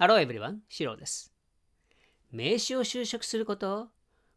h ロ l l o e v e シローです。名詞を修飾すること、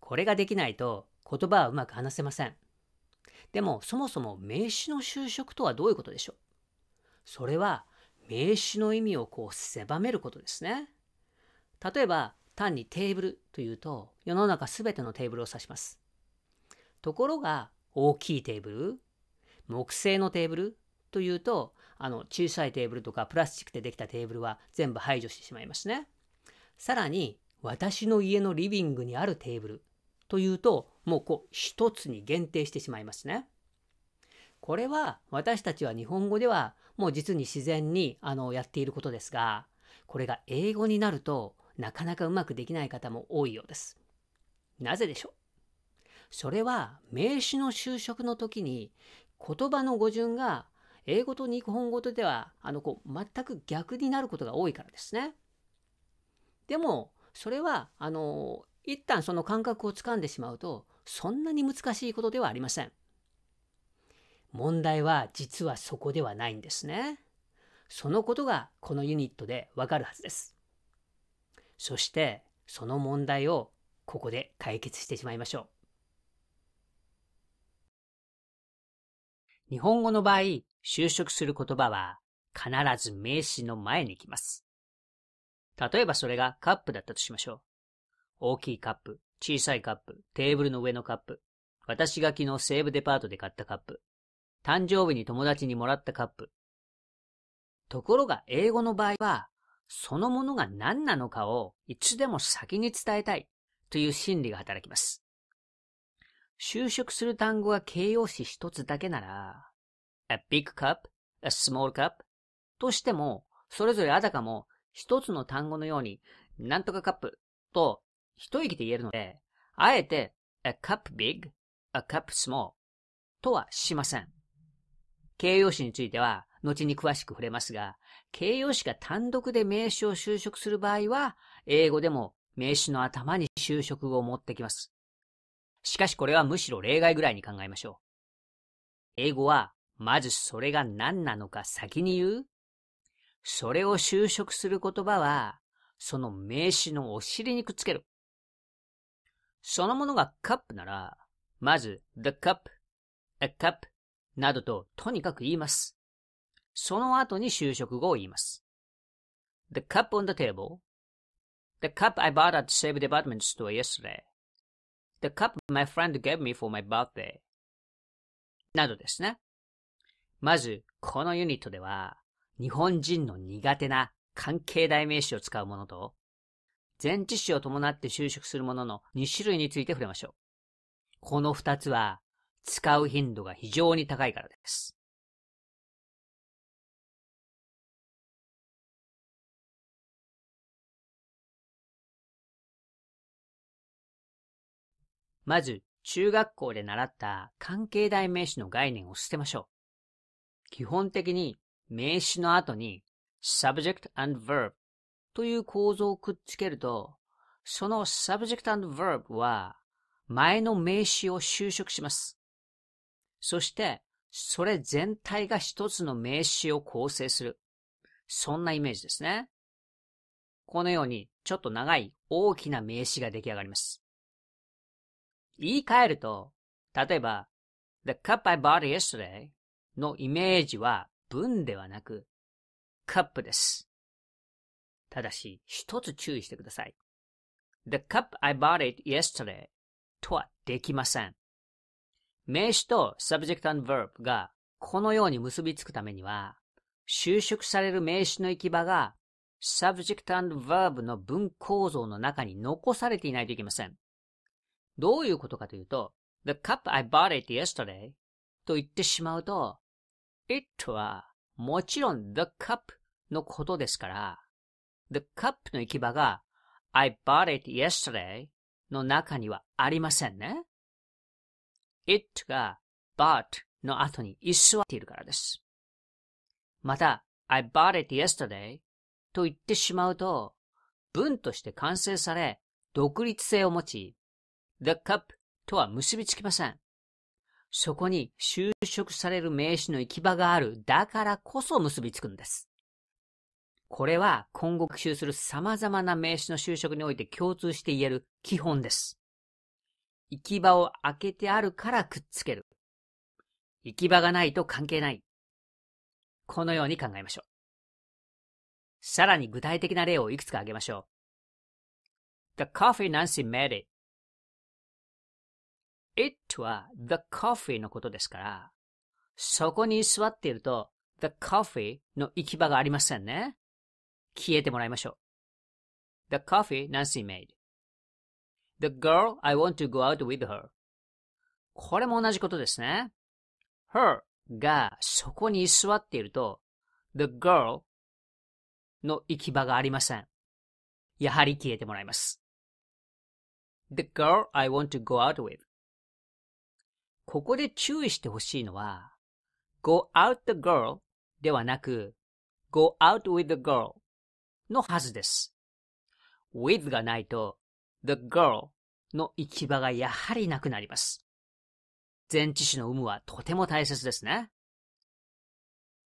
これができないと言葉はうまく話せません。でもそもそも名詞の修飾とはどういうことでしょうそれは名詞の意味をこう狭めることですね。例えば単にテーブルというと世の中全てのテーブルを指します。ところが大きいテーブル、木製のテーブルというとあの小さいテーブルとかプラスチックでできたテーブルは全部排除してしまいますね。さらに私の家のリビングにあるテーブルというともうこう一つに限定してしまいますね。これは私たちは日本語ではもう実に自然にあのやっていることですがこれが英語になるとなかなかうまくできない方も多いようです。なぜでしょうそれは名詞の就職の時に言葉の語順が英語と日本語とではあのこう全く逆になることが多いからですね。でもそれはあの一旦その感覚をつかんでしまうとそんなに難しいことではありません。問題は実はそこではないんですね。そのことがこのユニットでわかるはずです。そしてその問題をここで解決してしまいましょう。日本語の場合、就職する言葉は必ず名詞の前に来ます。例えばそれがカップだったとしましょう。大きいカップ、小さいカップ、テーブルの上のカップ、私が昨日西武デパートで買ったカップ、誕生日に友達にもらったカップ。ところが英語の場合は、そのものが何なのかをいつでも先に伝えたいという心理が働きます。就職する単語が形容詞一つだけなら、a big cup, a small cup としても、それぞれあたかも一つの単語のように、なんとかカップと一息で言えるので、あえて a cup big, a cup small とはしません。形容詞については、後に詳しく触れますが、形容詞が単独で名詞を就職する場合は、英語でも名詞の頭に就職語を持ってきます。しかしこれはむしろ例外ぐらいに考えましょう。英語は、まずそれが何なのか先に言うそれを修飾する言葉は、その名詞のお尻にくっつける。そのものがカップなら、まず the cup, a cup などととにかく言います。その後に就職後を言います。The cup on the table, the cup I bought at Save Department Store yesterday The cup my friend gave me for my birthday. などですね。まず、このユニットでは、日本人の苦手な関係代名詞を使うものと、前置詞を伴って就職するものの2種類について触れましょう。この2つは、使う頻度が非常に高いからです。まず、中学校で習った関係代名詞の概念を捨てましょう。基本的に名詞の後に subject and verb という構造をくっつけると、その subject and verb は前の名詞を修飾します。そして、それ全体が一つの名詞を構成する。そんなイメージですね。このように、ちょっと長い大きな名詞が出来上がります。言い換えると、例えば、The cup I bought yesterday のイメージは文ではなく、カップです。ただし、一つ注意してください。The cup I bought it yesterday とはできません。名詞と subject and verb がこのように結びつくためには、収縮される名詞の行き場が subject and verb の文構造の中に残されていないといけません。どういうことかというと、The cup I bought it yesterday と言ってしまうと、it はもちろん the cup のことですから、the cup の行き場が I bought it yesterday の中にはありませんね。it が bought の後に居座っているからです。また、I bought it yesterday と言ってしまうと、文として完成され、独立性を持ち、the cup とは結びつきません。そこに就職される名詞の行き場がある、だからこそ結びつくんです。これは今後吸習する様々な名詞の就職において共通して言える基本です。行き場を開けてあるからくっつける。行き場がないと関係ない。このように考えましょう。さらに具体的な例をいくつか挙げましょう。The coffee Nancy made it it は the coffee のことですから、そこに座っていると the coffee の行き場がありませんね。消えてもらいましょう。The coffee Nancy made. The girl I want to go out with her. これも同じことですね。her がそこに座っていると the girl の行き場がありません。やはり消えてもらいます。The girl I want to go out with. ここで注意してほしいのは、go out the girl ではなく、go out with the girl のはずです。with がないと、the girl の行き場がやはりなくなります。前置詞の有無はとても大切ですね。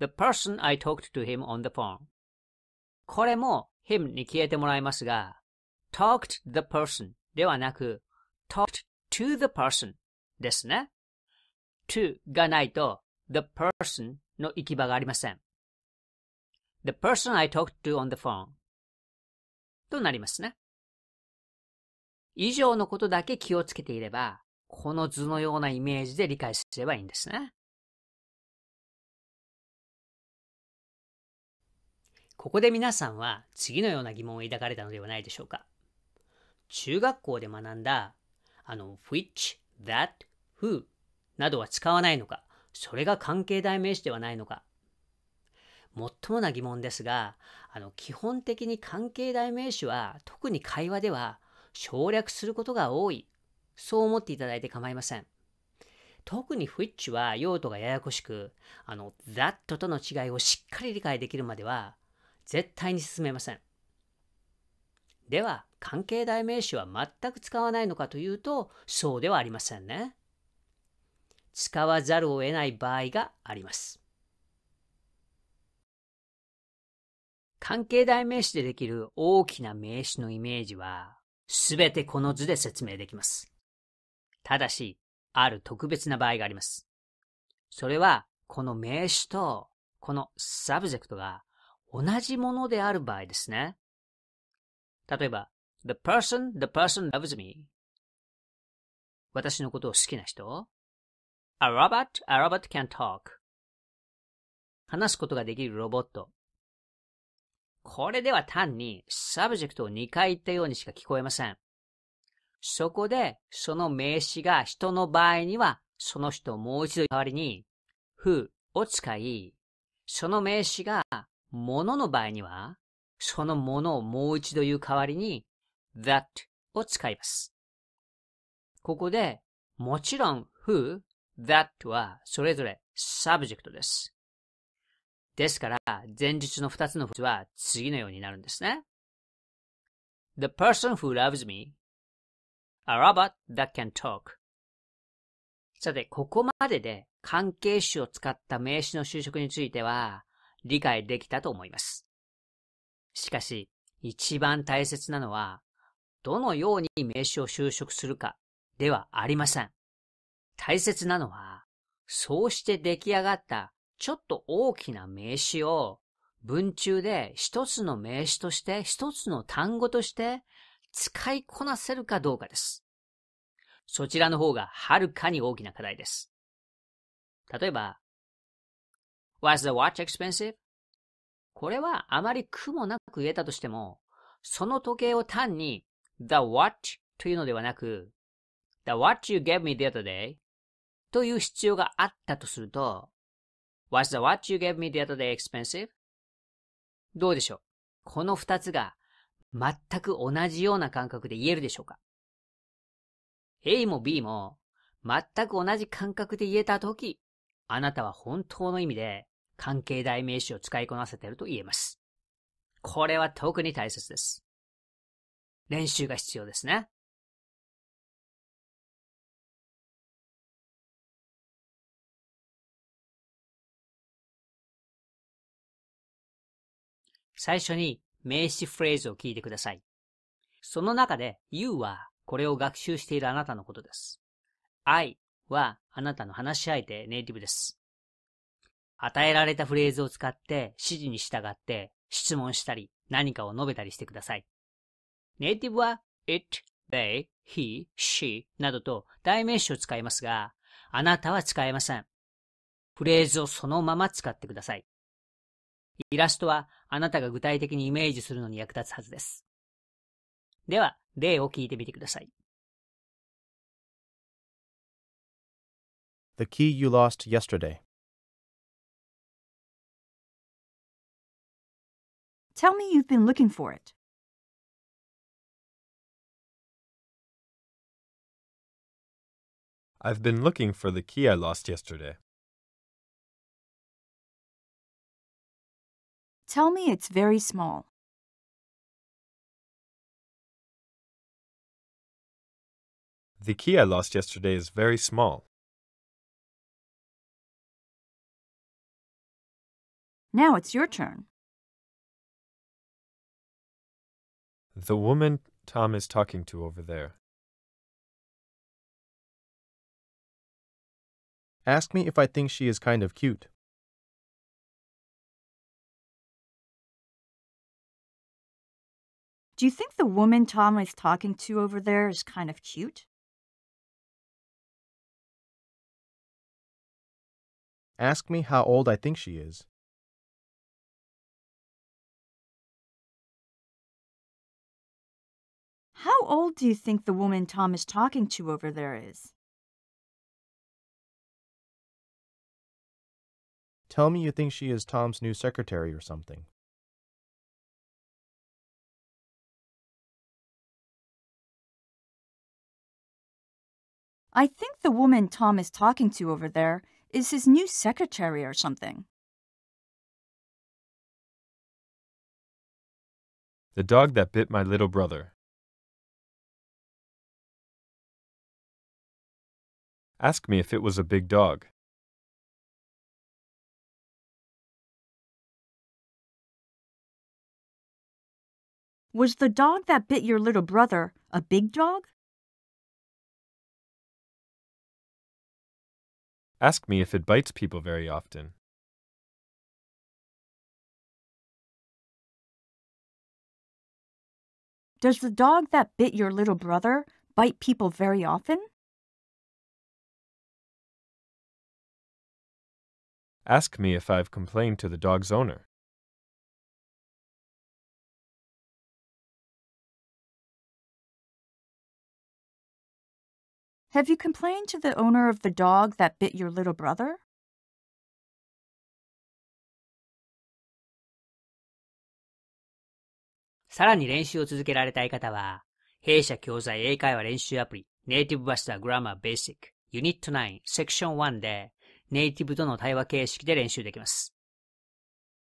The person I talked to him on the phone これも him に消えてもらいますが、talked the person ではなく talked to the person ですね。to がないと the person の行き場がありません。the person I talked to on the phone となりますね。以上のことだけ気をつけていれば、この図のようなイメージで理解すればいいんですね。ここで皆さんは次のような疑問を抱かれたのではないでしょうか。中学校で学んだ、あの、which, that, who などは使わないのか、それが関係代名詞ではないのか。もっともな疑問ですが、あの基本的に関係代名詞は特に会話では省略することが多い。そう思っていただいて構いません。特に which は用途がややこしく、あの that との違いをしっかり理解できるまでは絶対に進めません。では、関係代名詞は全く使わないのかというと、そうではありませんね。使わざるを得ない場合があります。関係代名詞でできる大きな名詞のイメージは、すべてこの図で説明できます。ただし、ある特別な場合があります。それは、この名詞と、このサブジェクトが同じものである場合ですね。例えば、the person, the person loves me 私のことを好きな人 A robot, a robot can talk. 話すことができるロボット。これでは単にサブジェクトを2回言ったようにしか聞こえません。そこで、その名詞が人の場合には、その人をもう一度代わりに、who を使い、その名詞が物の場合には、そのものをもう一度言う代わりに、that を使います。ここで、もちろん who that はそれぞれ subject です。ですから、前述の2つのフレーズは次のようになるんですね。The person who loves me, a robot that can talk. さて、ここまでで関係詞を使った名詞の就職については理解できたと思います。しかし、一番大切なのは、どのように名詞を就職するかではありません。大切なのは、そうして出来上がったちょっと大きな名詞を文中で一つの名詞として一つの単語として使いこなせるかどうかです。そちらの方がはるかに大きな課題です。例えば、Was the watch expensive? これはあまり苦もなく言えたとしても、その時計を単に The watch というのではなく、The watch you gave me the other day という必要があったとすると、Was the what you gave me the other day expensive? どうでしょうこの二つが全く同じような感覚で言えるでしょうか ?A も B も全く同じ感覚で言えたとき、あなたは本当の意味で関係代名詞を使いこなせていると言えます。これは特に大切です。練習が必要ですね。最初に名詞フレーズを聞いてください。その中で you はこれを学習しているあなたのことです。I はあなたの話し相手ネイティブです。与えられたフレーズを使って指示に従って質問したり何かを述べたりしてください。ネイティブは it, they, he, she などと代名詞を使いますが、あなたは使えません。フレーズをそのまま使ってください。イラストはあなたが具体的にイメージするのに役立つはずです。では、例を聞いてみてください。The key you lost yesterday. Tell me you've been looking for it. I've been looking for the key I lost yesterday. Tell me it's very small. The key I lost yesterday is very small. Now it's your turn. The woman Tom is talking to over there. Ask me if I think she is kind of cute. Do you think the woman Tom is talking to over there is kind of cute? Ask me how old I think she is. How old do you think the woman Tom is talking to over there is? Tell me you think she is Tom's new secretary or something. I think the woman Tom is talking to over there is his new secretary or something. The dog that bit my little brother. Ask me if it was a big dog. Was the dog that bit your little brother a big dog? Ask me if it bites people very often. Does the dog that bit your little brother bite people very often? Ask me if I've complained to the dog's owner. Have you complained to the owner of the dog that bit your little brother? さらに練習を続けられたい方は、弊社教材英会話練習アプリ、ネイティブバスターグラマーベーシック、ユニット9、セクション1で、ネイティブとの対話形式で練習できます。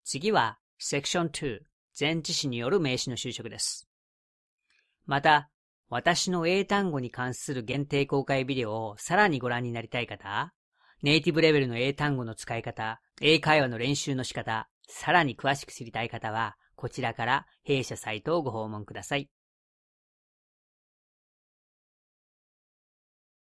次は、セクション2、前置詞による名詞の修飾です。また、私の英単語に関する限定公開ビデオをさらにご覧になりたい方、ネイティブレベルの英単語の使い方、英会話の練習の仕方、さらに詳しく知りたい方は、こちらから弊社サイトをご訪問ください。